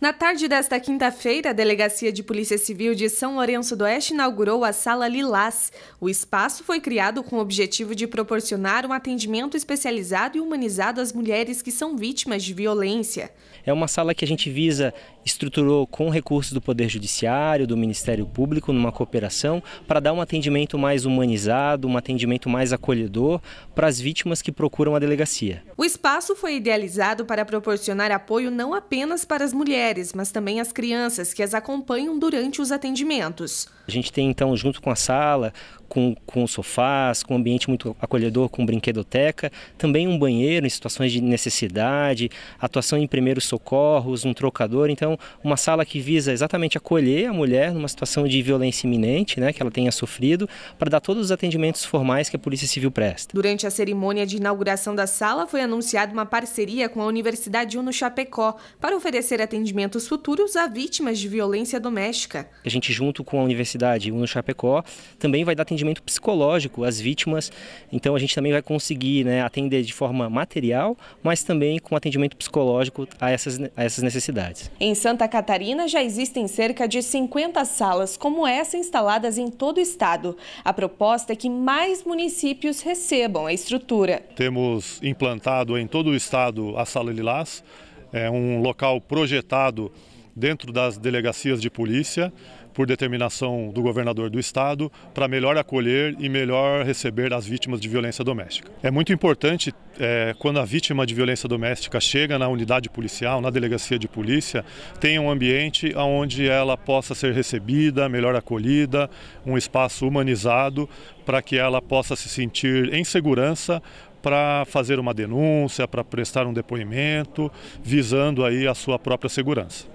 Na tarde desta quinta-feira, a Delegacia de Polícia Civil de São Lourenço do Oeste inaugurou a Sala Lilás. O espaço foi criado com o objetivo de proporcionar um atendimento especializado e humanizado às mulheres que são vítimas de violência. É uma sala que a gente visa estruturou com recursos do Poder Judiciário, do Ministério Público, numa cooperação, para dar um atendimento mais humanizado, um atendimento mais acolhedor para as vítimas que procuram a delegacia. O espaço foi idealizado para proporcionar apoio não apenas para as mulheres, mulheres, mas também as crianças que as acompanham durante os atendimentos. A gente tem então, junto com a sala, com, com sofás, com um ambiente muito acolhedor, com brinquedoteca, também um banheiro em situações de necessidade, atuação em primeiros socorros, um trocador. Então, uma sala que visa exatamente acolher a mulher numa situação de violência iminente, né, que ela tenha sofrido, para dar todos os atendimentos formais que a Polícia Civil presta. Durante a cerimônia de inauguração da sala, foi anunciada uma parceria com a Universidade Uno Chapecó para oferecer atendimento atendimentos futuros a vítimas de violência doméstica. A gente, junto com a Universidade Uno Chapecó, também vai dar atendimento psicológico às vítimas. Então, a gente também vai conseguir né, atender de forma material, mas também com atendimento psicológico a essas, a essas necessidades. Em Santa Catarina, já existem cerca de 50 salas como essa instaladas em todo o estado. A proposta é que mais municípios recebam a estrutura. Temos implantado em todo o estado a sala Lilás é um local projetado dentro das delegacias de polícia, por determinação do governador do estado, para melhor acolher e melhor receber as vítimas de violência doméstica. É muito importante, é, quando a vítima de violência doméstica chega na unidade policial, na delegacia de polícia, tenha um ambiente onde ela possa ser recebida, melhor acolhida, um espaço humanizado, para que ela possa se sentir em segurança para fazer uma denúncia, para prestar um depoimento, visando aí a sua própria segurança.